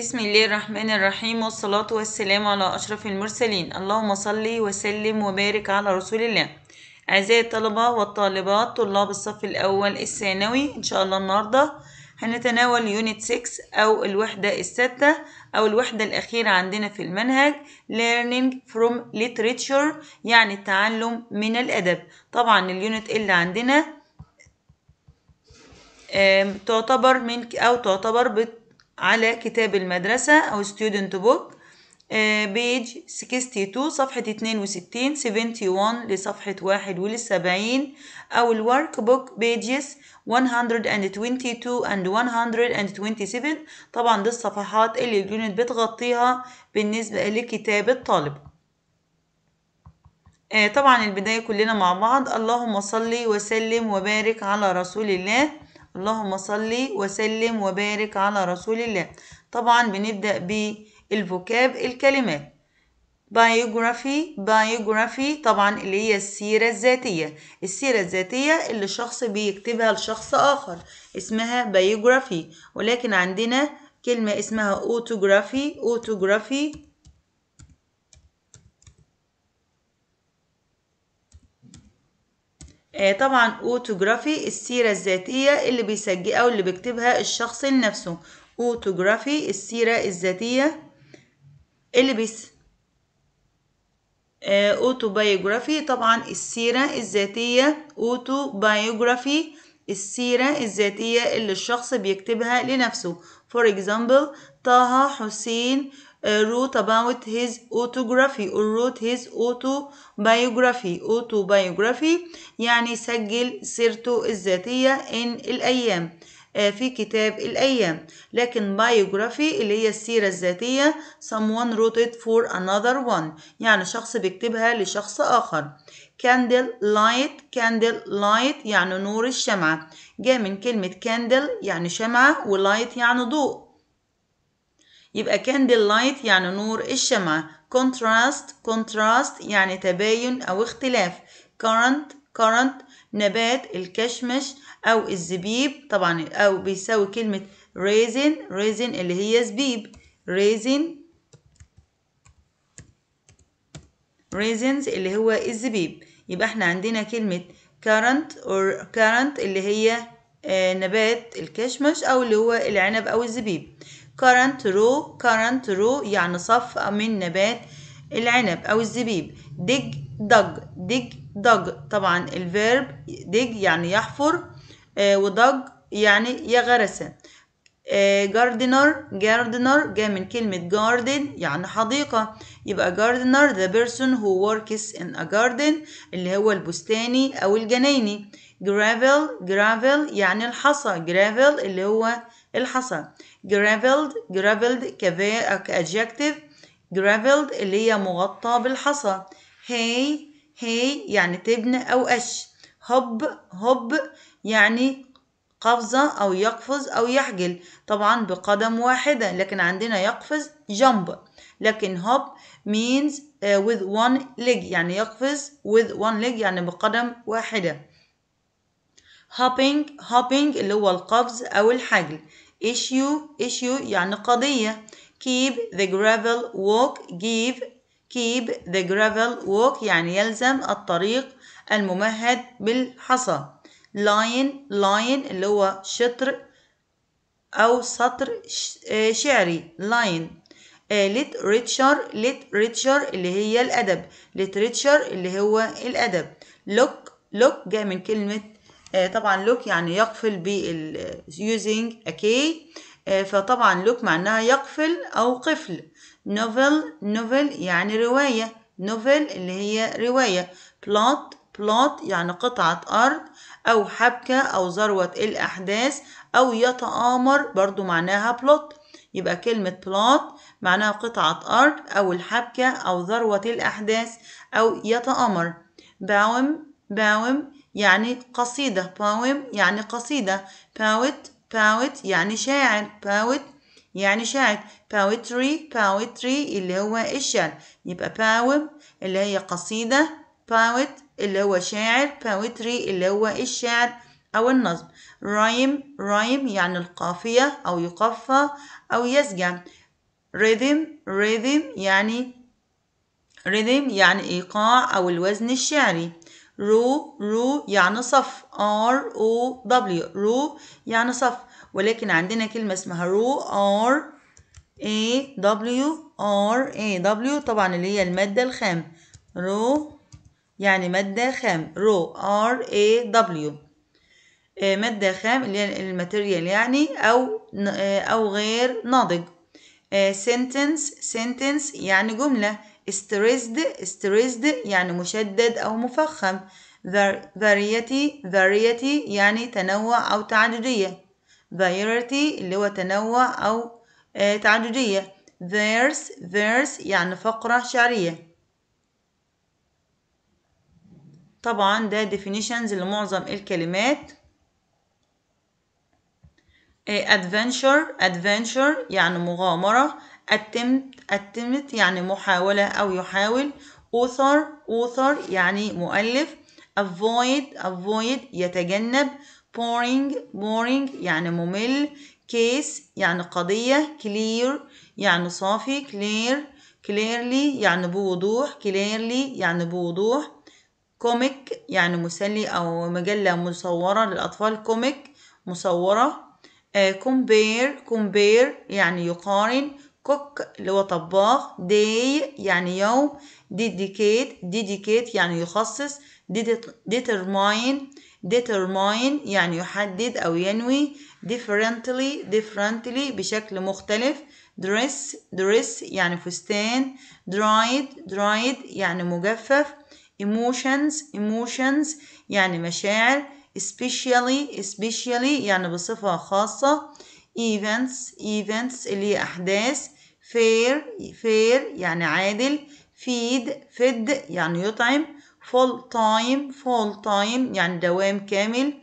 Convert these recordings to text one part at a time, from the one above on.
بسم الله الرحمن الرحيم والصلاة والسلام على أشرف المرسلين اللهم صلي وسلم وبارك على رسول الله أعزائي الطلبة والطالبات طلاب الصف الأول الثانوي إن شاء الله النهاردة هنتناول يونت 6 أو الوحدة الستة أو الوحدة الأخيرة عندنا في المنهج Learning from Literature يعني التعلم من الأدب طبعا اليونت اللي عندنا تعتبر من أو تعتبر بت على كتاب المدرسة أو student book بيج آه، 62 صفحة 62 71 لصفحة 71 أو الورك بوك بيجز 122 and 127 طبعا دي الصفحات اللي اليونت بتغطيها بالنسبة لكتاب الطالب آه، طبعا البداية كلنا مع بعض اللهم صلي وسلم وبارك على رسول الله اللهم صلي وسلم وبارك على رسول الله طبعا بنبدأ بالفوكاب الكلمات بايوغرافي بايوغرافي طبعا اللي هي السيرة الذاتية السيرة الذاتية اللي شخص بيكتبها لشخص آخر اسمها بايوغرافي ولكن عندنا كلمة اسمها اوتوغرافي اوتوغرافي آه، طبعا اوتوجرافي السيرة الذاتية اللي بيسجلها أو اللي بيكتبها الشخص لنفسه اوتوجرافي السيرة الذاتية اللي بيس آه، اوتوبايوجرافي طبعا السيرة الذاتية اوتوبايوجرافي السيرة الذاتية اللي الشخص بيكتبها لنفسه for example طه حسين wrote about his autography or wrote his autobiography autobiography يعني سجل سيرته الذاتية in الأيام في كتاب الأيام لكن biography اللي هي السيرة الذاتية someone wrote it for another one يعني شخص بيكتبها لشخص آخر candle light candle light يعني نور الشمعة جاء من كلمة candle يعني شمعة و light يعني ضوء يبقى candle light يعني نور الشمعة contrast contrast يعني تباين أو اختلاف current current نبات الكشمش أو الزبيب طبعا أو بيساوي كلمة raisin raisin اللي هي زبيب raisin raisins اللي هو الزبيب يبقى احنا عندنا كلمة current or current اللي هي آه، نبات الكشمش أو اللي هو العنب أو الزبيب current row current row يعني صف من نبات العنب أو الزبيب dig dug dig dug طبعا الفيرب dig يعني يحفر آه، و ودج يعني يغرس آه، gardener gardener جاء من كلمة garden يعني حديقة يبقى gardener the person who works in a garden اللي هو البستاني أو الجنيني gravel gravel يعني الحصى gravel اللي هو الحصى جرافلد جرافلد كادجكتيف جرافلد اللي هي مغطى بالحصى هاي هاي يعني تبن أو قش هوب هوب يعني قفزة أو يقفز أو يحجل طبعا بقدم واحدة لكن عندنا يقفز جمب لكن هوب means uh, with one leg يعني يقفز with one leg يعني بقدم واحدة hopping hopping اللي هو القفز أو الحجل issue issue يعني قضية keep the gravel walk give keep the gravel walk يعني يلزم الطريق الممهد بالحصى line line اللي هو شطر أو سطر شعري line literature literature اللي هي الأدب literature اللي هو الأدب look look جاء من كلمة آه، طبعا لوك يعني يقفل بال using a key آه، فطبعا لوك معناها يقفل أو قفل نوفل نوفل يعني رواية نوفل اللي هي رواية بلوت بلوت يعني قطعة أرض أو حبكة أو ذروة الأحداث أو يتآمر برضو معناها بلوت يبقى كلمة بلوت معناها قطعة أرض أو الحبكة أو ذروة الأحداث أو يتآمر باوم باوم يعني قصيدة باوم يعني قصيدة باوت باوت يعني شاعر باوت يعني شاعر باوتري باوتري اللي هو الشعر يبقى باوم اللي هي قصيدة باوت اللي هو شاعر باوتري اللي هو الشعر أو النظم رايم رايم يعني القافية أو يقفى أو يسجع ريذم ريذم يعني ريذم يعني إيقاع أو الوزن الشعري رو رو يعني صف ار او دبليو رو يعني صف ولكن عندنا كلمة اسمها رو ار اي دبليو ار اي دبليو طبعا اللي هي المادة الخام رو يعني مادة خام رو ار اي دبليو مادة خام اللي هي الماتيريال يعني أو آه، أو غير ناضج سنتنس آه، سنتنس يعني جملة stressed stressed يعني مشدد أو مفخم variety variety يعني تنوع أو تعددية variety اللي هو تنوع أو آه، تعددية verse verse يعني فقرة شعرية طبعا ده definitions لمعظم الكلمات آه، adventure adventure يعني مغامرة attempt attempt يعني محاولة أو يحاول author author يعني مؤلف avoid avoid يتجنب boring boring يعني ممل case يعني قضية clear يعني صافي clear clearly يعني بوضوح clearly يعني بوضوح كوميك يعني مسلي أو مجلة مصورة للأطفال كوميك مصورة compare آه، compare يعني يقارن كوك اللي هو طباخ داي يعني يوم ديديكيت ديديكيت يعني يخصص ديترماين ديترماين يعني يحدد أو ينوي ديفرنتلي ديفرنتلي بشكل مختلف دريس دريس يعني فستان درايد درايد يعني مجفف ايموشنز ايموشنز يعني مشاعر especially especially يعني بصفة خاصة events events اللي هي أحداث fair fair يعني عادل feed fed يعني يطعم full time full time يعني دوام كامل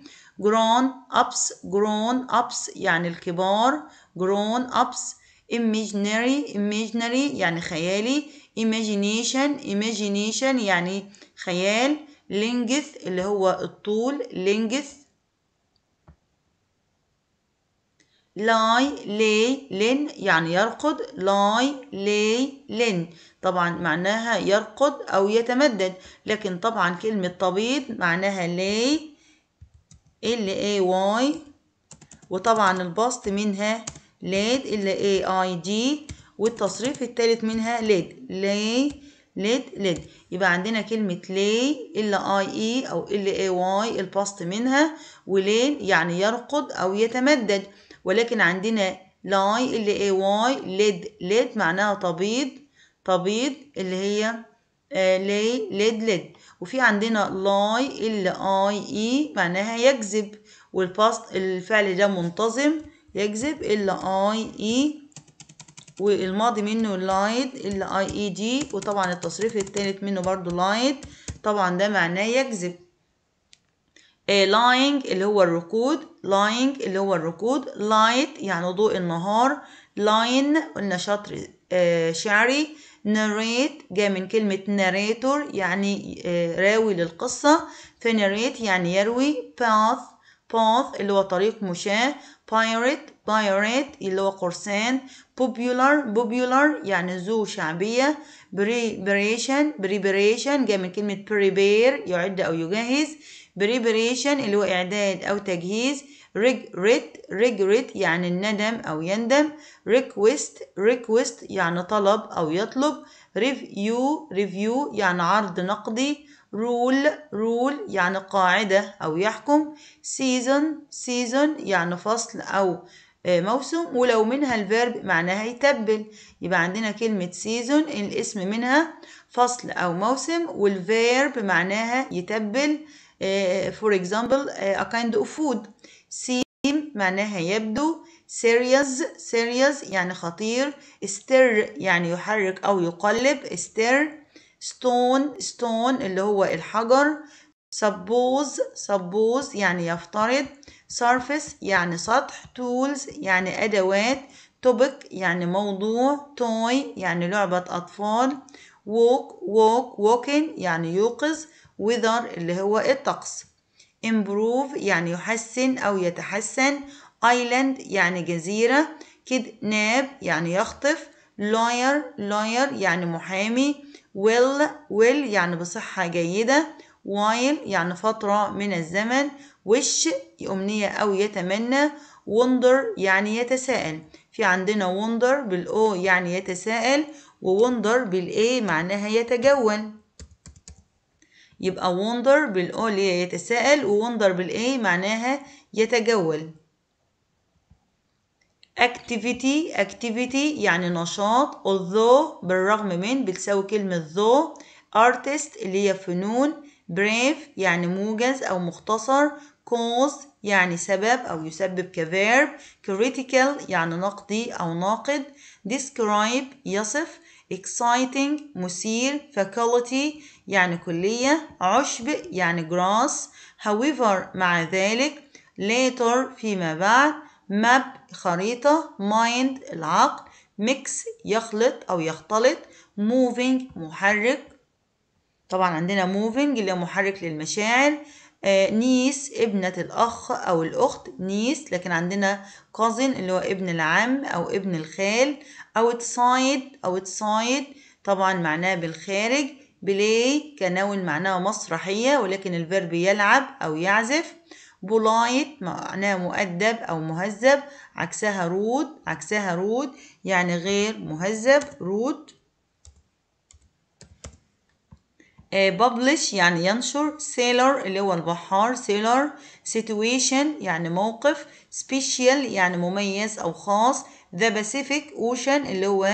grown ups grown ups يعني الكبار grown ups imaginary imaginary يعني خيالي imagination imagination يعني خيال length اللي هو الطول length لاي لي لين يعني يرقد لاي لي لين طبعا معناها يرقد أو يتمدد لكن طبعا كلمة طبيب معناها لي ال اي واي وطبعا البسط منها ليد ال اي اي دي والتصريف الثالث منها ليد لي ليد ليد يبقى عندنا كلمة لي ال اي اي او ال اي واي البسط منها ولين يعني يرقد أو يتمدد ولكن عندنا لاي ال اي واي ليد ليد معناها تبيض تبيض اللي هي آه، لي ليد ليد وفي عندنا لاي ال اي اي معناها يكذب والباست الفعل ده منتظم يكذب ال اي اي والماضي منه لايد ال اي اي دي وطبعا التصريف التالت منه برضو لايد طبعا ده معناه يكذب لاينج اللي هو الركود لاينج اللي هو الركود لايت يعني ضوء النهار لاين قلنا شطر إيه، شعري narrate جاء من كلمة narrator يعني إيه، راوي للقصة فنarrate يعني يروي path path اللي هو طريق مشاة pirate pirate اللي هو قرصان popular popular يعني ذو شعبية preparation preparation جاي من كلمة prepare يعد أو يجهز preparation اللي هو إعداد أو تجهيز regret regret يعني الندم أو يندم request request يعني طلب أو يطلب review review يعني عرض نقدي rule rule يعني قاعدة أو يحكم season season يعني فصل أو آه، موسم ولو منها الفيرب معناها يتبل يبقى عندنا كلمة سيزون الاسم منها فصل أو موسم والفيرب معناها يتبل فور آه، example آه، a kind of food سيم معناها يبدو serious serious يعني خطير stir يعني يحرك أو يقلب stir stone stone اللي هو الحجر suppose suppose يعني يفترض surface يعني سطح tools يعني أدوات topic يعني موضوع toy يعني لعبة أطفال walk walk walking يعني يوقظ weather اللي هو الطقس improve يعني يحسن أو يتحسن island يعني جزيرة kidnap يعني يخطف lawyer lawyer يعني محامي will will يعني بصحة جيدة while يعني فترة من الزمن وش أمنية أو يتمنى وندر يعني يتساءل في عندنا وندر بالأو يعني يتساءل ووندر بالأي معناها يتجول يبقى وندر بالأو اللي هي يتساءل ووندر بالأي معناها يتجول activity activity يعني نشاط although بالرغم من بتساوي كلمة though artist اللي هي فنون brave يعني موجز أو مختصر cause يعني سبب أو يسبب كverb critical يعني نقدي أو ناقد describe يصف exciting مثير faculty يعني كلية عشب يعني grass however مع ذلك later فيما بعد map خريطة mind العقل mix يخلط أو يختلط moving محرك طبعا عندنا moving اللي هو محرك للمشاعر آه، نيس ابنة الأخ أو الأخت نيس لكن عندنا كوزن اللي هو ابن العم أو ابن الخال أو تصايد طبعا معناه بالخارج بلاي كنون معناه مسرحية ولكن الفيرب يلعب أو يعزف بولايت معناه مؤدب أو مهذب عكسها رود عكسها رود يعني غير مهذب رود آه، publish يعني ينشر sailor اللي هو البحار sailor situation يعني موقف special يعني مميز أو خاص the Pacific Ocean اللي هو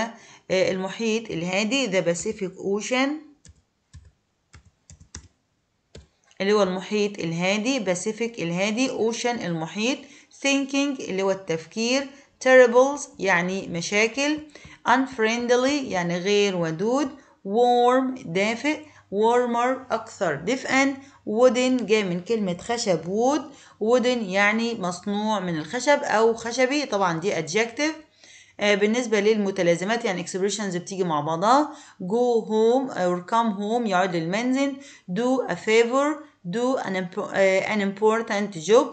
آه، المحيط الهادي the Pacific Ocean اللي هو المحيط الهادي Pacific الهادي Ocean المحيط thinking اللي هو التفكير terribles يعني مشاكل unfriendly يعني غير ودود warm دافئ warmer أكثر دفئا wooden جاي من كلمة خشب wood wooden يعني مصنوع من الخشب أو خشبي طبعا دي adjective بالنسبة للمتلازمات يعني expressions بتيجي مع بعضها go home or come home يعود للمنزل do a favor do an, an important job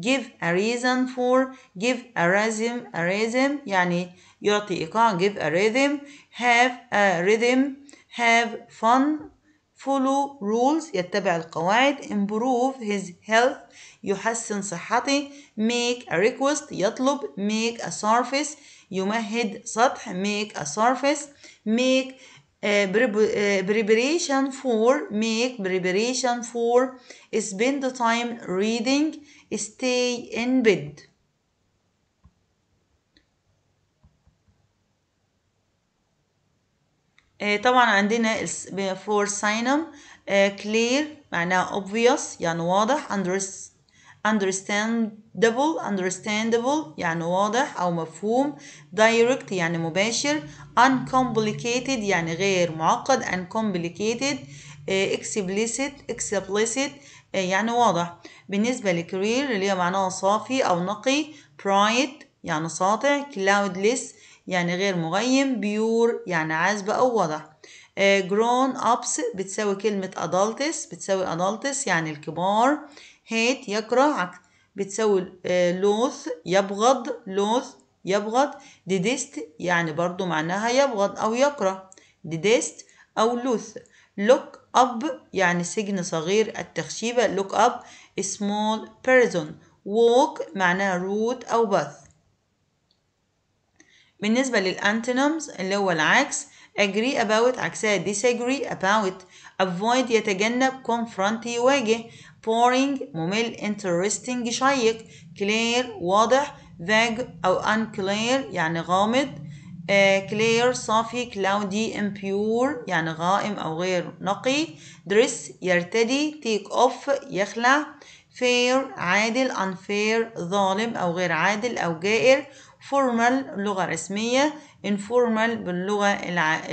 give a reason for give a rhythm a rhythm يعني يعطي إيقاع give a rhythm have a rhythm have fun follow rules يتبع القواعد improve his health يحسن صحته make a request يطلب make a surface يمهد سطح make a surface make a uh, uh, preparation for make preparation for spend the time reading stay in bed إيه، طبعا عندنا فور ساينم كلير معناها obvious يعني واضح understandable understandable يعني واضح أو مفهوم direct يعني مباشر uncomplicated يعني غير معقد uncomplicated إيه، explicit explicit إيه، يعني واضح بالنسبة لكرير اللي هي معناها صافي أو نقي bright يعني ساطع cloudless يعني غير مغيم بيور يعني عازب أو وضع جرون آه، أبس بتساوي كلمة أدالتس بتساوي أدالتس يعني الكبار هيت يكره عكس بتساوي آه، لوث يبغض لوث يبغض ديدست يعني برضو معناها يبغض أو يكره ديدست أو لوث لوك أب يعني سجن صغير التخشيبة لوك أب سمول prison ووك معناها روت أو باث بالنسبة للأنتنومز اللي هو العكس agree about عكسها disagree about avoid يتجنب confront يواجه boring ممل interesting شيق clear واضح vague أو unclear يعني غامض uh, clear صافي cloudy impure يعني غائم أو غير نقي dress يرتدي take off يخلع fair عادل unfair ظالم أو غير عادل أو جائر formal لغة رسمية informal باللغة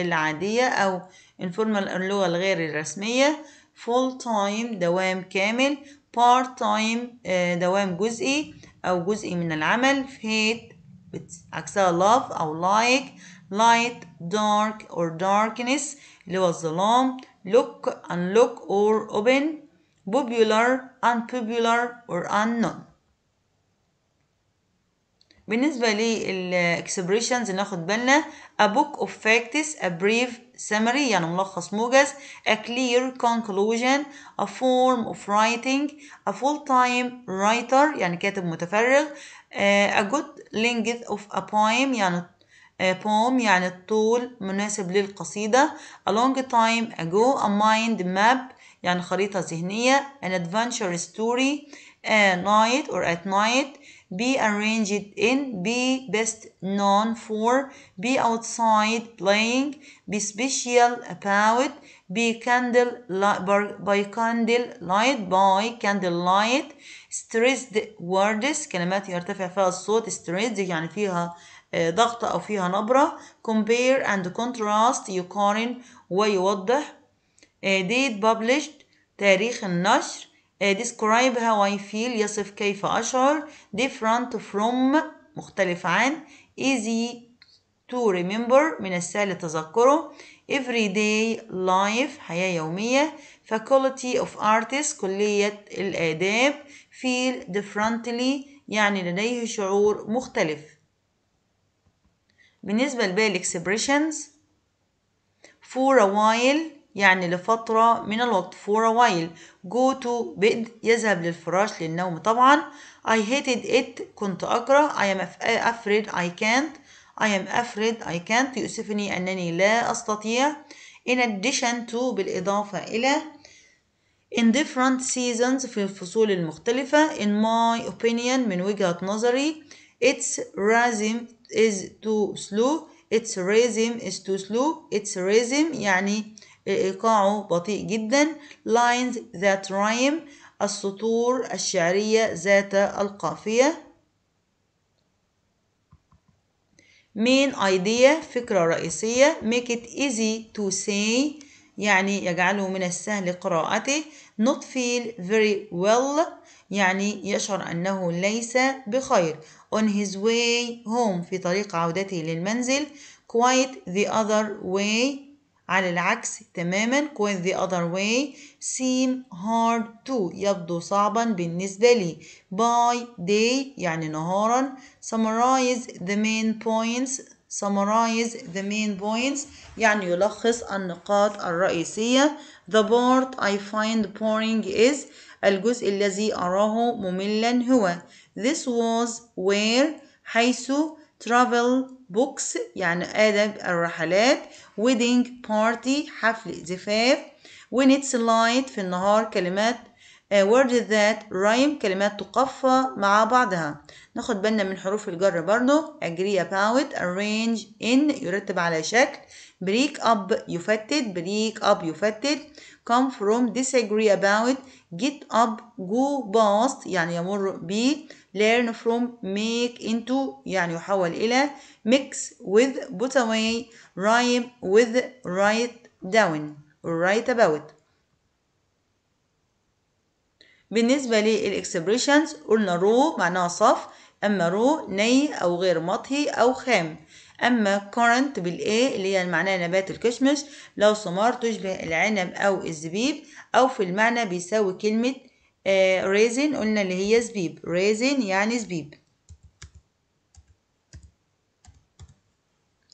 العادية أو informal اللغة الغير الرسمية full time دوام كامل part time دوام جزئي أو جزئي من العمل hate عكسها love أو like light dark or darkness اللي هو الظلام look unlock or open popular unpopular or unknown بالنسبة للاكسبريشنز ناخد بالنا a book of facts a brief summary يعني ملخص موجز a clear conclusion a form of writing a full time writer يعني كاتب متفرغ a good length of a poem يعني poem يعني الطول مناسب للقصيدة a long time ago a mind map يعني خريطة ذهنية an adventure story a night or at night be arranged in, be best known for, be outside playing, be special about, be candle by candle light by candle light stressed words كلمات يرتفع فيها الصوت stressed يعني فيها ضغط أو فيها نبرة compare and contrast يقارن ويوضح date published تاريخ النشر describe how I feel يصف كيف أشعر different from مختلف عن easy to remember من السهل تذكره everyday life حياة يومية faculty of artists كلية الآداب feel differently يعني لديه شعور مختلف بالنسبة لبال expressions for a while يعني لفترة من الوقت for a while go to bed يذهب للفراش للنوم طبعا I hated it كنت أكره I am afraid I can't I am afraid I can't يؤسفني أنني لا أستطيع in addition to بالإضافة إلى in different seasons في الفصول المختلفة in my opinion من وجهة نظري its rhythm is too slow its rhythm is too slow its rhythm يعني إيقاعه بطيء جدا lines that rhyme السطور الشعرية ذات القافية main idea فكرة رئيسية make it easy to say يعني يجعله من السهل قراءته not feel very well يعني يشعر أنه ليس بخير on his way home في طريق عودته للمنزل quite the other way على العكس تماما كويس the other way seem hard to يبدو صعبا بالنسبة لي by day يعني نهارا summarize the main points summarize the main points يعني يلخص النقاط الرئيسية the part I find boring is الجزء الذي أراه مملا هو this was where حيث travel books يعني آداب الرحلات wedding party حفل زفاف when it's light في النهار كلمات آه، word that rhyme كلمات تقفى مع بعضها ناخد بالنا من حروف الجر برضو agree about arrange in يرتب على شكل break up يفتت break up يفتت come from disagree about get up go past يعني يمر ب learn from make into يعني يحول إلى mix with put away rhyme with write down write about بالنسبة للإكسبريشنز قلنا رو معناها صف أما رو ني أو غير مطهي أو خام أما currant بالإيه اللي هي معناها نبات الكشمش لو ثمار تشبه العنب أو الزبيب أو في المعنى بيساوي كلمة آه ريزن قلنا اللي هي زبيب ريزن يعني زبيب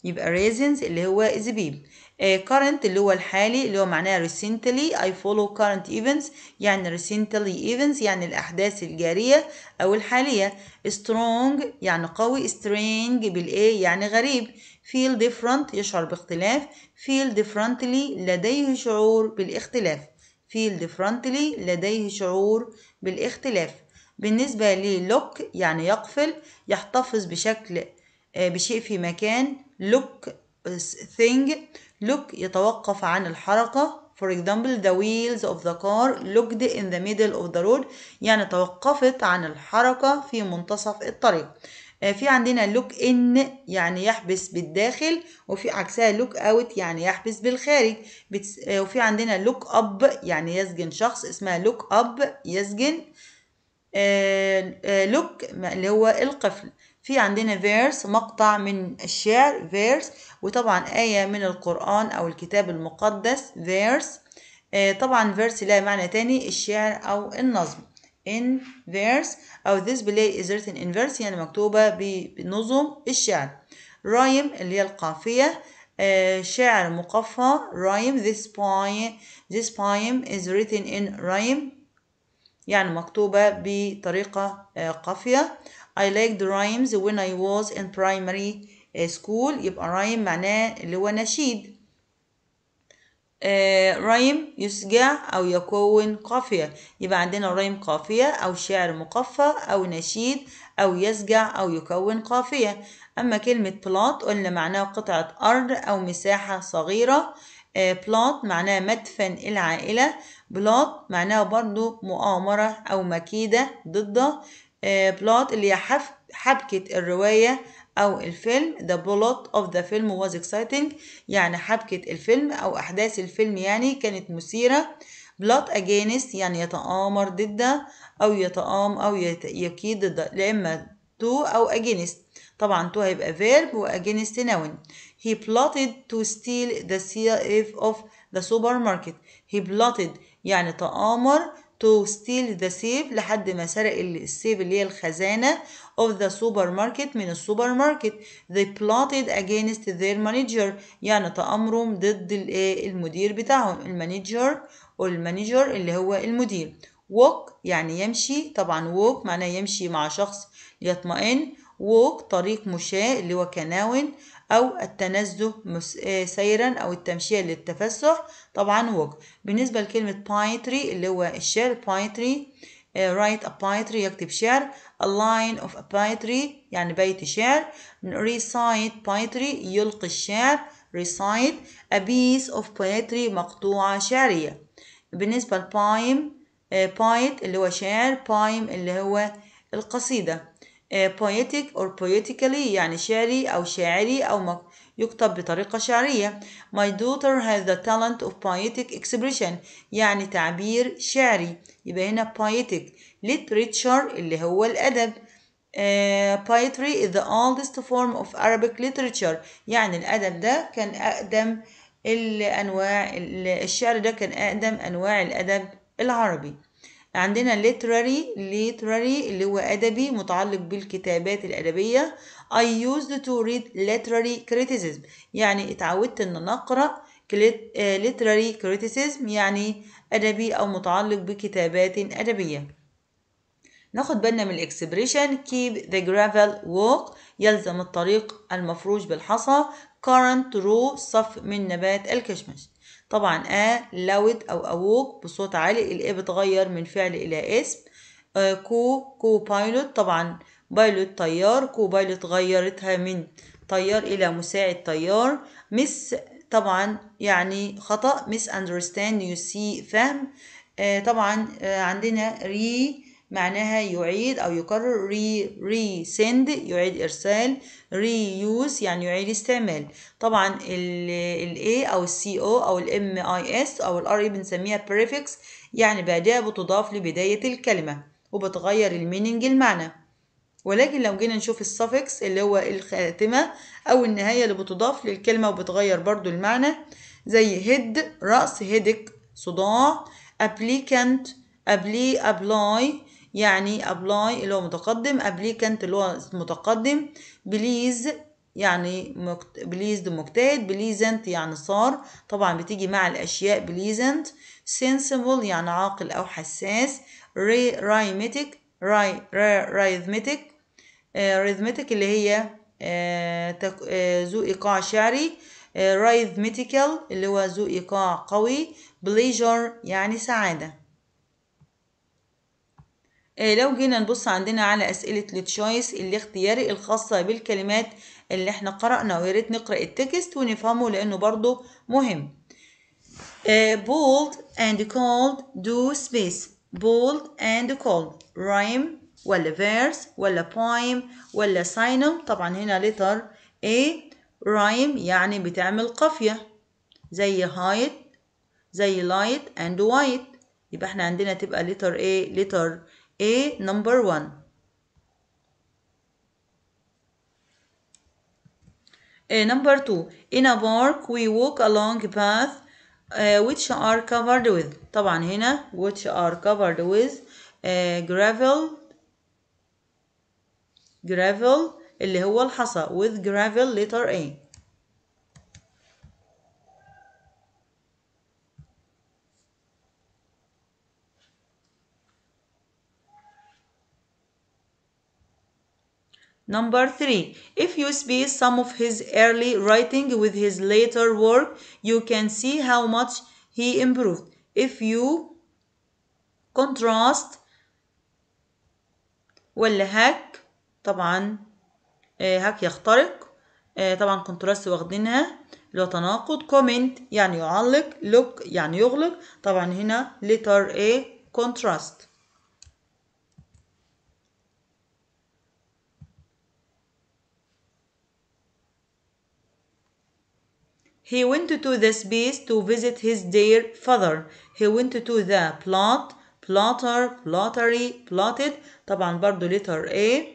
يبقى raisins اللي هو زبيب آه، current اللي هو الحالي اللي هو معناه recently I follow current events يعني recently events يعني الأحداث الجارية أو الحالية strong يعني قوي string بالA يعني غريب feel different يشعر باختلاف feel differently لديه شعور بالاختلاف feel differently لديه شعور بالاختلاف بالنسبة لي look يعني يقفل يحتفظ بشكل آه، بشيء في مكان look آه، thing look يتوقف عن الحركة for example the wheels of the car looked in the middle of the road يعني توقفت عن الحركة في منتصف الطريق آه، في عندنا لوك ان يعني يحبس بالداخل وفي عكسها لوك اوت يعني يحبس بالخارج آه، وفي عندنا لوك اب يعني يسجن شخص اسمها لوك اب يسجن لوك آه، اللي هو القفل في عندنا فيرس مقطع من الشعر فيرس وطبعا آية من القرآن أو الكتاب المقدس verse آه، طبعا verse لها معنى تاني الشعر أو النظم in verse أو this play is written in verse يعني مكتوبة بنظم الشعر رايم اللي هي القافية آه، شعر مقفى رايم this poem this poem is written in rhyme يعني مكتوبة بطريقة آه، قافية I liked rhymes when I was in primary سكول آه، يبقى رايم معناه اللي هو نشيد رايم آه، يسجع أو يكون قافية يبقى عندنا رايم قافية أو شعر مقفى أو نشيد أو يسجع أو يكون قافية أما كلمة بلاط قلنا معناها قطعة أرض أو مساحة صغيرة بلاط آه، معناها مدفن العائلة بلاط معناها برضو مؤامرة أو مكيدة ضده بلاط اللي هي حبكة الرواية أو الفيلم the plot of the film was exciting يعني حبكة الفيلم أو أحداث الفيلم يعني كانت مثيرة plot against يعني يتآمر ضد أو يتآم أو يت... يكيد ضد لإما to أو against طبعا to هيبقى verb و against noun he plotted to steal the CIF of the supermarket he plotted يعني تآمر to steal the safe لحد ما سرق السيف اللي هي الخزانة of the supermarket من السوبر ماركت they plotted against their manager يعني تأمرهم ضد إيه، المدير بتاعهم المانجر والمانجر اللي هو المدير walk يعني يمشي طبعا walk معناه يمشي مع شخص يطمئن walk طريق مشاة اللي هو كناون أو التنزه إيه، سيرا أو التمشية للتفسح طبعا walk بالنسبة لكلمة tree اللي هو الشعر tree write a poetry يكتب شعر a line of a poetry يعني بيت شعر recite poetry يلقي الشعر recite a piece of poetry مقطوعة شعرية بالنسبة poem poet اللي هو شعر poem اللي هو القصيدة poetic or poetically يعني شعري أو شاعري أو يكتب بطريقة شعرية My daughter has the talent of poetic expression يعني تعبير شعري يبقى هنا poetic literature اللي هو الأدب Uh, poetry is the oldest form of Arabic literature يعني الأدب ده كان أقدم الأنواع الشعر ده كان أقدم أنواع الأدب العربي عندنا literary literary اللي هو أدبي متعلق بالكتابات الأدبية I used to read literary criticism يعني اتعودت ان اقرا آه، literary criticism يعني ادبي او متعلق بكتابات ادبيه ناخد بالنا من الاكسبريشن keep the gravel walk يلزم الطريق المفروش بالحصى current row صف من نبات الكشمش طبعا آ لود أو أووك بصوت عالي الإيه بتغير من فعل إلى اسم آه كو كو بايلوت طبعا بايلوت طيار كوبايلوت غيرتها من طيار إلى مساعد طيار مس طبعا يعني خطأ مس اندرستاند يو سي فهم آه طبعا آه عندنا ري معناها يعيد أو يكرر ري ري سند يعيد إرسال ري يوز يعني يعيد استعمال طبعا الاي أو السي أو أو الام اي اس أو الار اي بنسميها بريفكس يعني بعدها بتضاف لبداية الكلمة وبتغير الميننج المعنى ولكن لو جينا نشوف السفكس اللي هو الخاتمة أو النهاية اللي بتضاف للكلمة وبتغير برضو المعنى زي هيد رأس هيدك صداع أبليكانت أبلي أبلاي يعني أبلاي اللي هو متقدم أبليكانت اللي هو متقدم بليز يعني مكت... بليزد مجتهد بليزنت يعني صار طبعا بتيجي مع الأشياء بليزنت سينسبل يعني عاقل أو حساس رايمتك راي رايثمتك ريزمتك آه، اللي هي آه، آه، ذو ايقاع شعري ريزميتيكال اللي هو ذو ايقاع قوي بليجر يعني سعاده لو جينا نبص عندنا على أسئلة التشويس اللي اختياري الخاصة بالكلمات اللي احنا قرأنا ويا ريت نقرأ التكست ونفهمه لأنه برضو مهم. bold and cold do space bold and cold rhyme ولا فيرس ولا بويم ولا ساينم طبعا هنا لتر A رايم يعني بتعمل قافية زي هايت زي لايت اند وايت يبقى احنا عندنا تبقى لتر A لتر A نمبر 1 number two in a park we walk along path uh, which are covered with طبعا هنا which are covered with uh, gravel gravel اللي هو الحصى with gravel letter A Number three, if you see some of his early writing with his later work, you can see how much he improved. If you contrast well, heck. طبعا هاك يخترق طبعا كونتراست واخدينها اللي هو تناقض كومنت يعني يعلق لوك يعني يغلق طبعا هنا letter A contrast He went to the space to visit his dear father. He went to the plot, plotter, plottery, plotted. طبعا برضو letter A.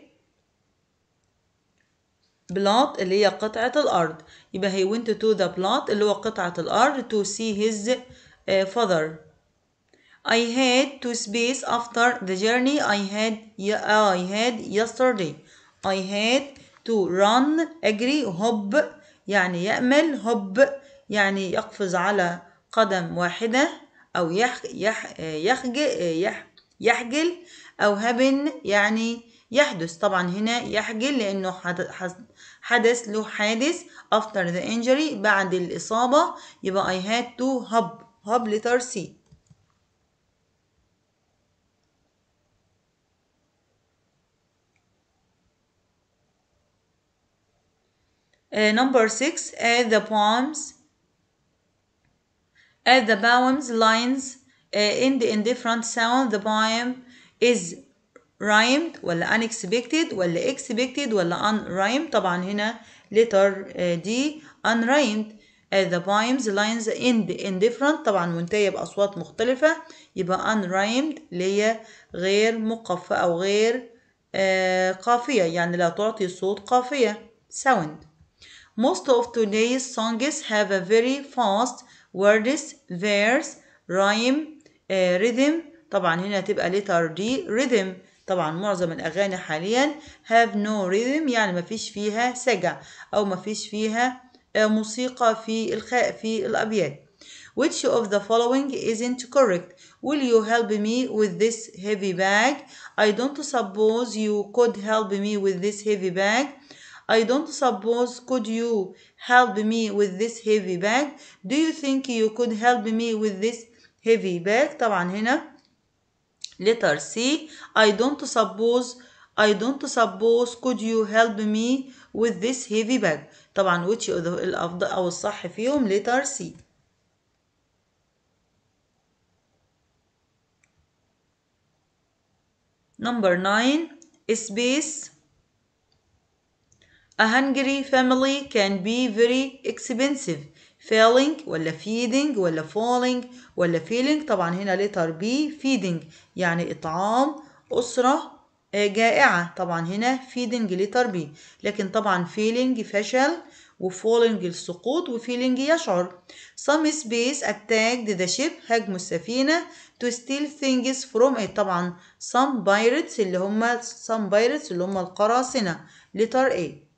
بلوت اللي هي قطعة الأرض يبقى he went to the plot اللي هو قطعة الأرض to see his uh, father I had to space after the journey I had uh, I had yesterday I had to run أجري هوب يعني يأمل هوب يعني يقفز على قدم واحدة أو يح يح يحجل, يحجل أو هبن يعني يحدث طبعا هنا يحجل لأنه حدث له حادث after the injury بعد الإصابة يبقى I had to hub hub letter C Uh, number six, add the poems, add the poems lines uh, in the in different sound. The poem is rhymed ولا unexpected ولا expected ولا unrhymed طبعا هنا letter D unrhymed the poems lines end indifferent طبعا منتهية بأصوات مختلفة يبقى unrhymed اللي هي غير مقفة أو غير قافية يعني لا تعطي صوت قافية sound Most of today's songs have a very fast words, verse, rhyme, uh, rhythm طبعا هنا تبقى letter D rhythm طبعا معظم الأغاني حاليا have no rhythm يعني مفيش فيها سجع أو مفيش فيها موسيقى في الخ... في الأبيات which of the following isn't correct will you help me with this heavy bag I don't suppose you could help me with this heavy bag I don't suppose could you help me with this heavy bag do you think you could help me with this heavy bag طبعا هنا Letter C. I don't suppose I don't suppose could you help me with this heavy bag طبعا which الأفضل أو الصح فيهم letter C. Number 9 space A hungry family can be very expensive فيلينج ولا feeding ولا فولينج ولا فيلينج طبعا هنا لتر بي feeding يعني إطعام أسرة آه، جائعة طبعا هنا فيدنج لتر بي لكن طبعا feeling فشل وفولينج السقوط وفيلينج يشعر some space attacked the ship هاجموا السفينة to steal things from it طبعا some pirates اللي هم سم بايرتس اللي هم القراصنة letter A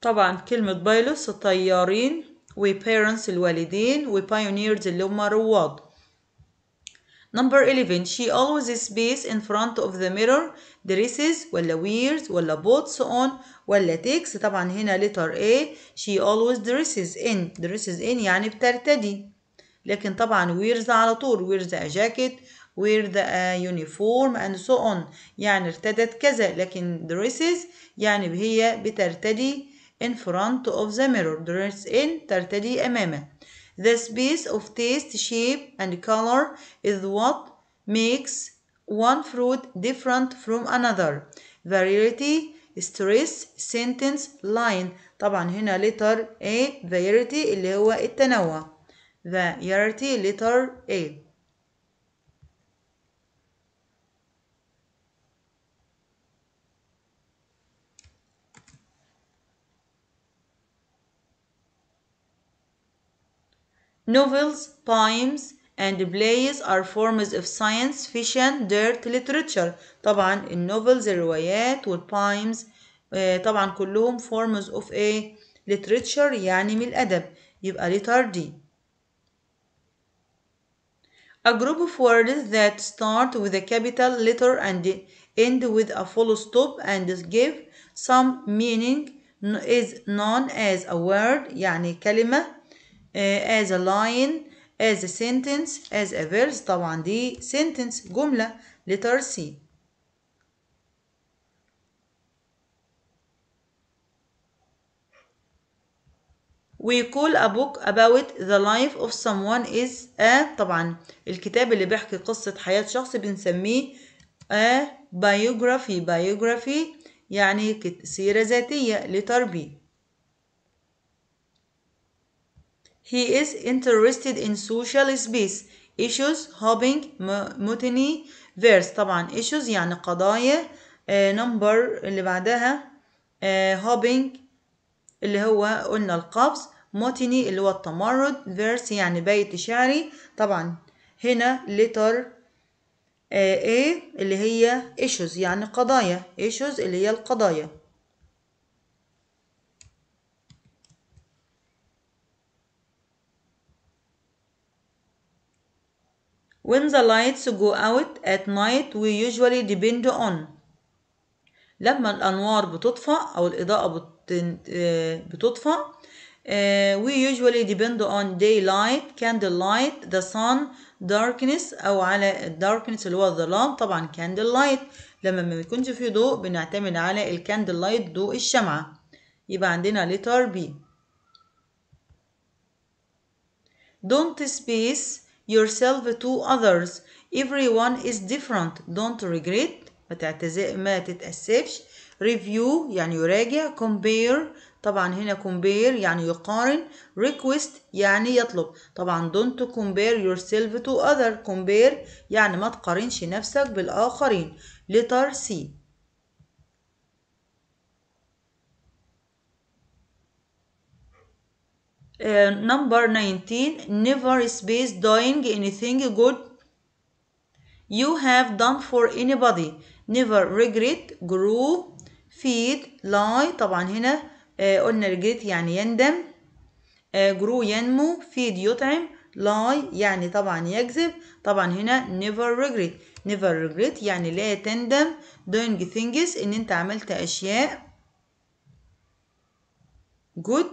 طبعا كلمة بايلوس الطيارين وبيرنتس الوالدين وبايونيرز اللي هم رواد Number 11 she always speaks in front of the mirror dresses ولا wears ولا puts on ولا takes طبعا هنا letter A she always dresses in dresses in يعني بترتدي لكن طبعا wears على طول wears a jacket wear the uh, uniform and so on يعني ارتدت كذا لكن dresses يعني هي بترتدي in front of the mirror dressed in ترتدي أمامه this space of taste, shape and color is what makes one fruit different from another Variety stress sentence line طبعا هنا letter A variety اللي هو التنوع variety letter A Novels, poems and plays are forms of science fiction dirt literature طبعا النوفلز الروايات والبايمز طبعا كلهم forms of a literature يعني من الأدب يبقى letter D A group of words that start with a capital letter and end with a full stop and give some meaning is known as a word يعني كلمة as a line as a sentence as a verse طبعا دي sentence جملة letter C We call a book about the life of someone is a طبعا الكتاب اللي بيحكي قصة حياة شخص بنسميه a biography biography يعني سيرة ذاتية letter B He is interested in social space issues hopping mutiny verse طبعا issues يعني قضايا نمبر آه، number اللي بعدها هوبينج آه، اللي هو قلنا القفز Mutiny اللي هو التمرد Verse يعني بيت شعري طبعا هنا letter آه، A اللي هي issues يعني قضايا Issues اللي هي القضايا when the lights go out at night we usually depend on لما الأنوار بتطفى أو الإضاءة بت... بتطفى we usually depend on daylight candlelight the sun darkness أو على darkness اللي هو الظلام طبعا candlelight لما ما بيكونش فيه ضوء بنعتمد على الكاندل ضوء الشمعة يبقى عندنا letter B don't space yourself to others everyone is different don't regret ما تعتذر ما تتأسفش review يعني يراجع compare طبعا هنا compare يعني يقارن request يعني يطلب طبعا don't compare yourself to other compare يعني ما تقارنش نفسك بالآخرين letter C Uh, number 19 never space doing anything good you have done for anybody never regret grow feed lie طبعا هنا uh, قلنا regret يعني يندم uh, grow ينمو feed يطعم lie يعني طبعا يكذب طبعا هنا never regret never regret يعني لا تندم doing things ان انت عملت اشياء good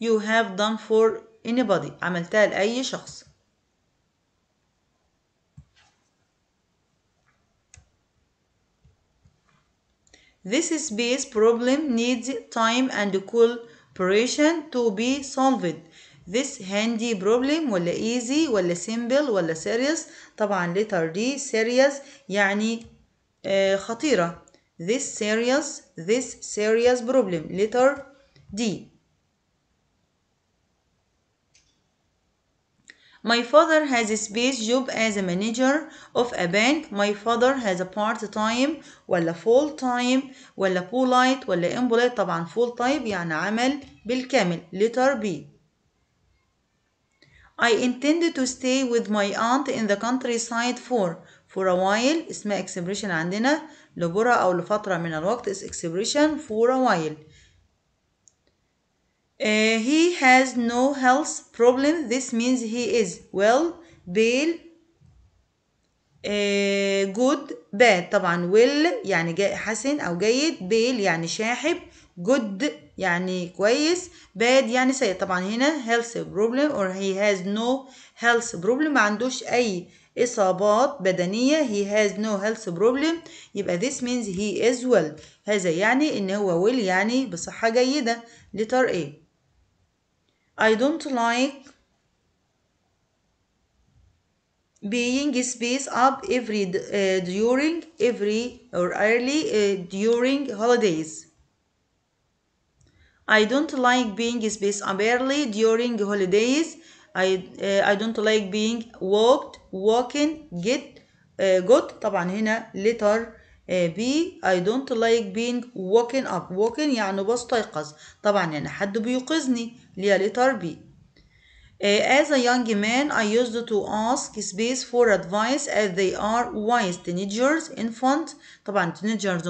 you have done for anybody عملتها لأي شخص This space problem needs time and cooperation to be solved. This handy problem ولا easy ولا simple ولا serious طبعا letter D serious يعني خطيرة. This serious this serious problem letter D My father has a space job as a manager of a bank. My father has a part time ولا full time ولا polite ولا impolite طبعا full time يعني عمل بالكامل letter B. I intend to stay with my aunt in the countryside for for a while اسمها expression عندنا لبرة أو لفترة من الوقت is expression for a while he has no health problem this means he is well uh, good bad طبعا will يعني جاي حسن او جيد pale يعني شاحب good يعني كويس bad يعني سيء طبعا هنا health problem or he has no health problem ما عندوش اي إصابات بدنية he has no health problem يبقى this means he is well هذا يعني إن هو will يعني بصحة جيدة letter A I don't like being space up every uh, during every or early uh, during holidays. I don't like being space up early during holidays. I uh, I don't like being walked walking get uh, got طبعا هنا letter بي uh, I don't like being woken up woken يعني بستيقظ طبعا يعني حد بيوقظني ليا letter B. As a young man, I used to ask space for advice as they are wise teenagers, infant طبعا teenagers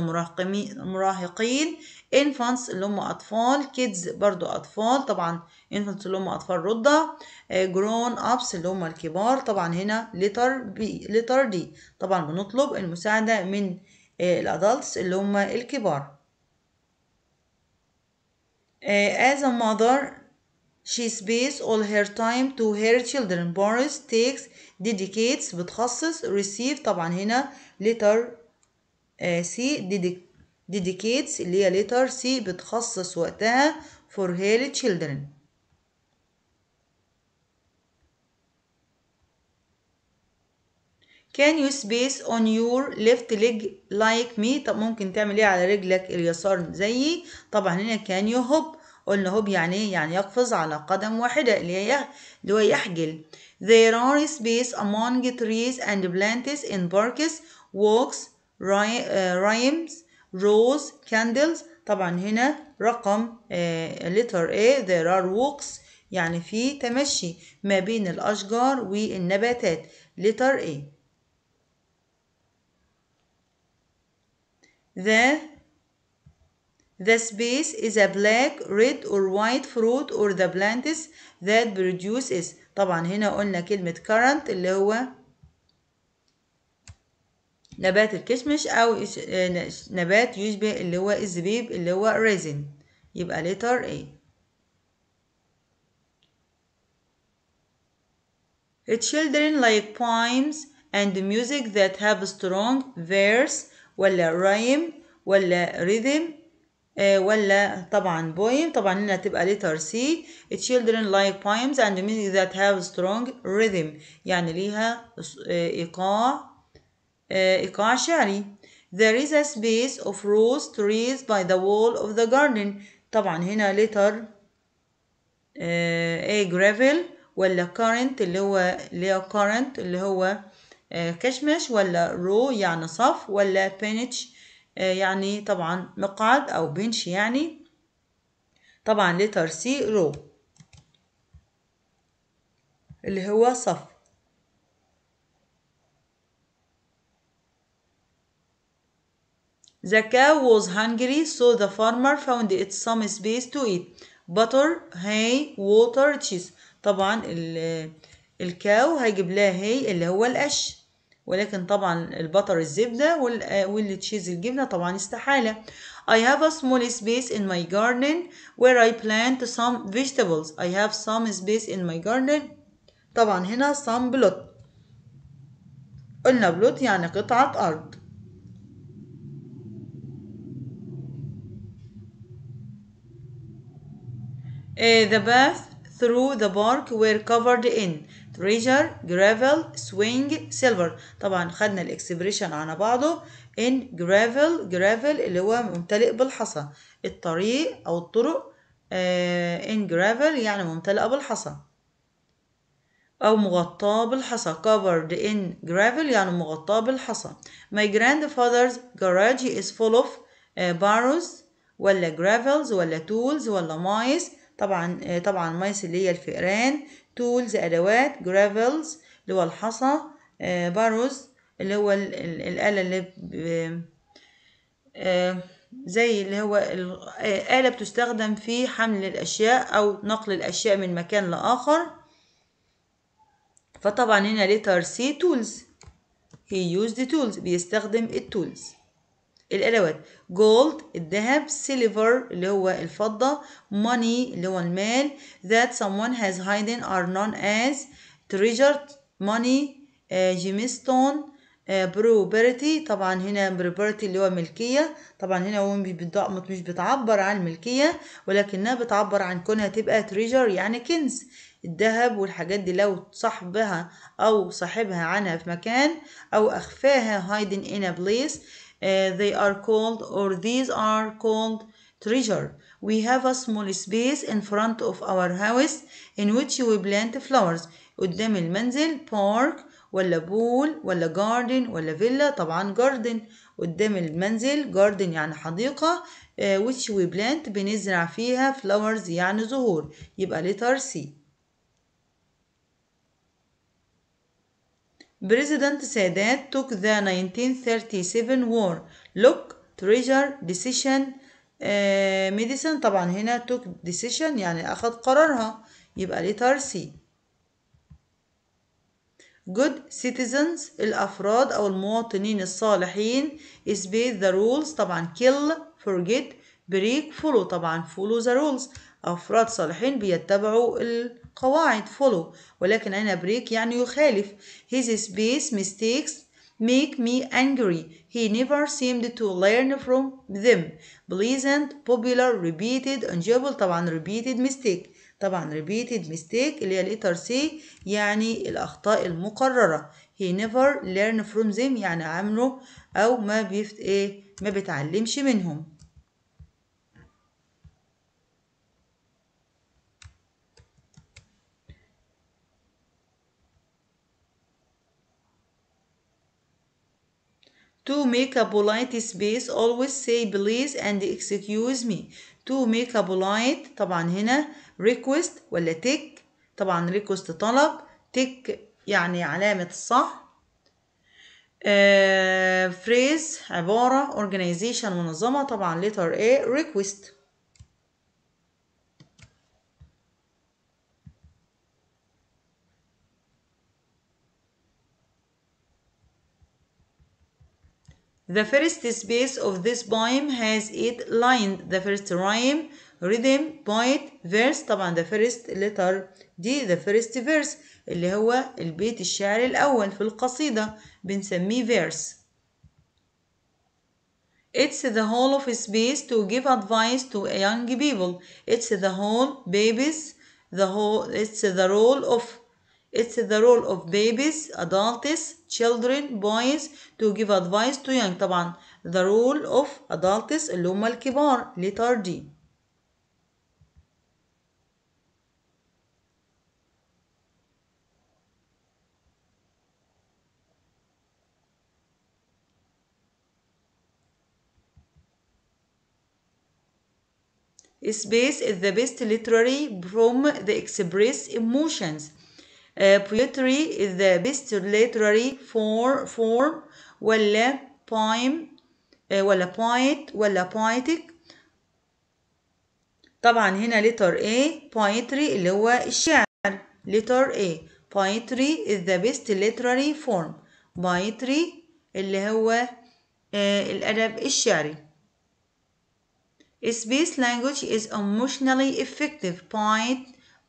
مراهقين infants اللي هم أطفال kids برضو أطفال طبعا infants اللي هم أطفال رضا grown ups اللي هم الكبار طبعا هنا letter B letter D طبعا بنطلب المساعدة من adults اللي هم الكبار. As a mother She spends all her time to her children. Boris takes dedicates بتخصص receive طبعا هنا letter C dedicates اللي هي letter C بتخصص وقتها for her children. Can you space on your left leg like me؟ طب ممكن تعمل ايه على رجلك اليسار زيي؟ طبعا هنا can you hop قلنا هوب يعني ايه يعني يقفز على قدم واحدة اللي هي اللي هو يحجل There are space among trees and plants in parks walks rhymes rose candles طبعا هنا رقم letter A there are walks يعني في تمشي ما بين الأشجار والنباتات letter A the The space is a black, red or white fruit or the plants that produces طبعا هنا قلنا كلمة current اللي هو نبات الكشمش أو نبات يشبه اللي هو الزبيب اللي هو ريزن يبقى letter A children like poems and music that have strong verse ولا rhyme ولا rhythm ولا طبعا poem طبعا هنا تبقى letter C children like poems and music that have strong rhythm يعني ليها إيقاع إيقاع شعري There is a space of rose trees by the wall of the garden طبعا هنا letter A gravel ولا current اللي هو ليه current اللي هو كشمش ولا row يعني صف ولا pinch آه، يعني طبعا مقعد أو بنش يعني طبعا لتر سي رو اللي هو صف The cow was hungry so the farmer found it some space to eat butter hay water cheese طبعا الكاو هيجيب لها هي اللي هو القش ولكن طبعا البتر الزبدة والتشيز الجبنة طبعا استحالة I have a small space in my garden where I plant some vegetables I have some space in my garden طبعا هنا some plot. قلنا بلوت يعني قطعة أرض the path through the park were covered in تريجر جرافل سوينج سيلفر طبعا خدنا الاكسبريشن على بعضه ان جرافل جرافل اللي هو ممتلئ بالحصى الطريق او الطرق ان آه، جرافل يعني ممتلئه بالحصى أو مغطاة بالحصى covered in gravel يعني مغطاة بالحصى my grandfather's garage is full of آه، barrows ولا gravels ولا tools ولا mice طبعا آه، طبعا mice اللي هي الفئران تولز أدوات جرافلز اللي هو الحصى باروز آه، اللي هو الآلة اللي ب... آه، زي اللي هو آلة بتستخدم في حمل الأشياء أو نقل الأشياء من مكان لآخر فطبعا هنا letter C tools he used tools بيستخدم التولز الادوات جولد الذهب سيلفر اللي هو الفضه ماني اللي هو المال ذات someone هاز هايدن ار نون از تريجر ماني جيمستون بروبرتي طبعا هنا بروبرتي اللي هو ملكية طبعا هنا هو مش بتعبر عن الملكية ولكنها بتعبر عن كونها تبقى تريجر يعني كنز الذهب والحاجات دي لو صاحبها او صاحبها عنها في مكان او اخفاها هايدن ان بليس Uh, they are called or these are called treasure. We have a small space in front of our house in which we plant flowers قدام المنزل park ولا بول ولا garden ولا فيلا طبعا garden قدام المنزل garden يعني حديقة uh, which we plant بنزرع فيها flowers يعني زهور يبقى letter C President Sadat took the 1937 war look treasure decision medicine طبعا هنا took decision يعني أخذ قرارها يبقى letter C good citizens الأفراد أو المواطنين الصالحين is obey the rules طبعا kill forget break follow طبعا follow the rules أفراد صالحين بيتبعوا ال قواعد follow ولكن أنا break يعني يخالف his space mistakes make me angry he never seemed to learn from them pleasant popular repeated enjoyable طبعا repeated mistake طبعا repeated mistake اللي هي letter C يعني الأخطاء المقررة he never learn from them يعني عمله أو ما بيفت إيه ما بيتعلمش منهم To make a polite space always say please and excuse me. To make a polite طبعا هنا request ولا tick طبعا request طلب tick يعني علامة الصح phrase عبارة organization منظمة طبعا letter A request The first space of this poem has eight lines. The first rhyme, rhythm, point, verse. طبعا the first letter the first verse اللي هو البيت الشعر الأول في القصيدة بنسميه verse. It's the whole of space to give advice to young people. It's the whole babies. The whole. It's the role of it's the role of babies, adults, children, boys to give advice to young طبعا the role of adults اللي هم الكبار letter D Space is the best literary from the express emotions poetry is the best literary form, ولا poem ولا poet ولا poetic طبعا هنا letter A poetry اللي هو الشعر letter A poetry is the best literary form poetry اللي هو الأدب الشعري Space language is emotionally effective. Poet,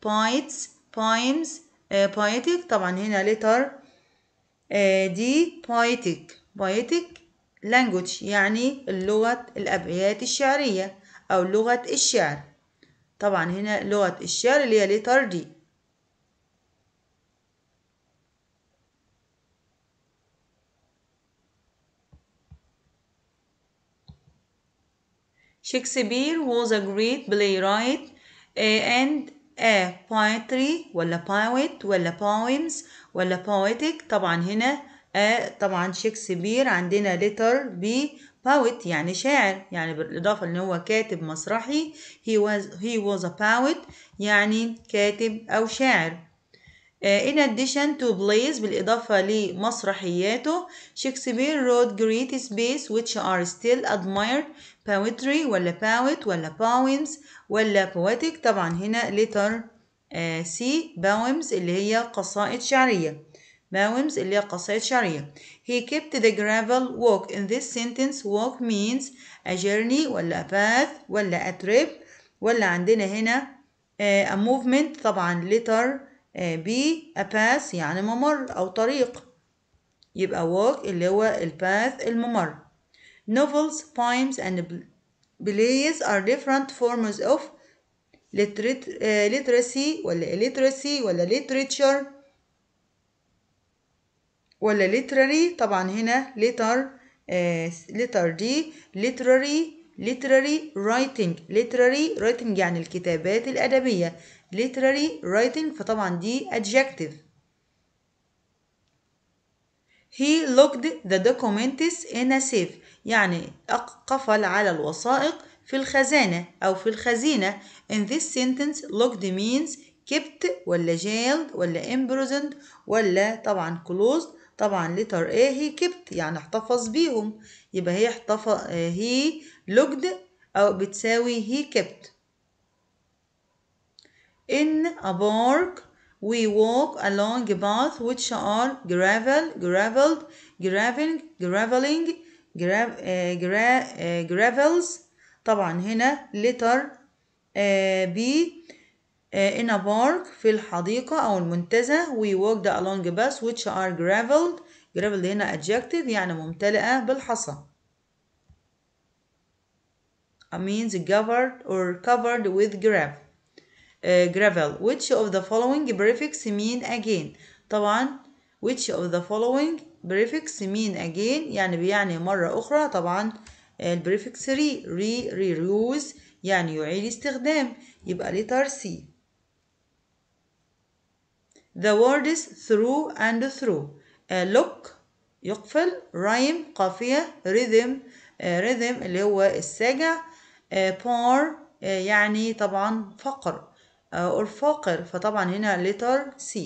poets, poems آه، poetic طبعا هنا letter دي آه، poetic بايتك language يعني اللغة الأبيات الشعرية أو لغة الشعر طبعا هنا لغة الشعر اللي هي letter دي Shakespeare was a great playwright آه، and a آه، poetry ولا poet ولا poems ولا poetic طبعا هنا a آه، طبعا شكسبير عندنا letter b poet يعني شاعر يعني بالإضافة إن هو كاتب مسرحي he was he was a poet يعني كاتب أو شاعر آه، in addition to plays بالإضافة لمسرحياته شكسبير wrote great plays which are still admired poetry ولا poet ولا poems ولا poetic طبعا هنا letter سي poems اللي هي قصائد شعرية poems اللي هي قصائد شعرية he kept the gravel walk in this sentence walk means a journey ولا a path ولا a trip ولا عندنا هنا a movement طبعا letter B a path يعني ممر أو طريق يبقى walk اللي هو الباث الممر Novels, poems, and plays are different forms of eh, literacy ولا literacy ولا literature ولا literary طبعا هنا letter uh, letter D literary literary writing literary writing يعني الكتابات الأدبية literary writing فطبعا دي adjective He locked the documents in a safe يعني قفل على الوثائق في الخزانة أو في الخزينة in this sentence locked means kept ولا jailed ولا imprisoned ولا طبعا closed طبعا letter A هي kept يعني احتفظ بيهم يبقى هي احتفظ هي locked أو بتساوي he kept in a park we walk along a path which are gravel, graveled, graveling, graveling gravels طبعا هنا لتر b in a park في الحديقة أو المنتزه we walked along paths which are graveled gravel هنا adjective يعني ممتلئة بالحصى means covered or covered with gravel gravel which of the following prefix mean again طبعا which of the following prefix mean again يعني بيعني مرة أخرى طبعا البريفكس ري ري ريوز يعني يعيد استخدام يبقى لتر سي The words through and through look يقفل rhyme قافية rhythm آه، rhythm اللي هو السجع آه، par آه، يعني طبعا فقر أو فاقر فطبعا هنا letter C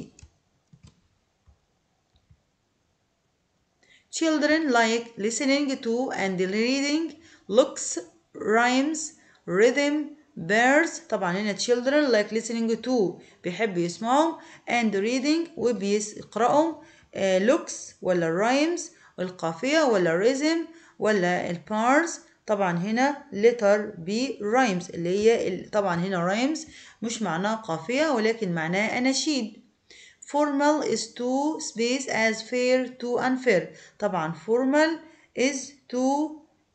Children like listening to and reading looks, rhymes, rhythm, birds طبعا هنا children like listening to بيحبوا يسمعوا and reading وبيقرأوا uh, looks ولا rhymes القافية ولا rhythm ولا البارز طبعا هنا letter B rhymes اللي هي طبعا هنا rhymes مش معناه قافية ولكن معناه أناشيد formal is to space as fair to unfair طبعا formal is to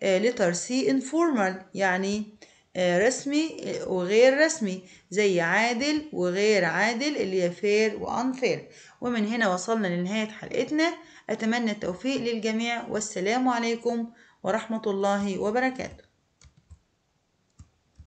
uh, letter C informal يعني uh, رسمي آه، وغير رسمي زي عادل وغير عادل اللي هي fair وunfair ومن هنا وصلنا لنهاية حلقتنا أتمنى التوفيق للجميع والسلام عليكم ورحمة الله وبركاته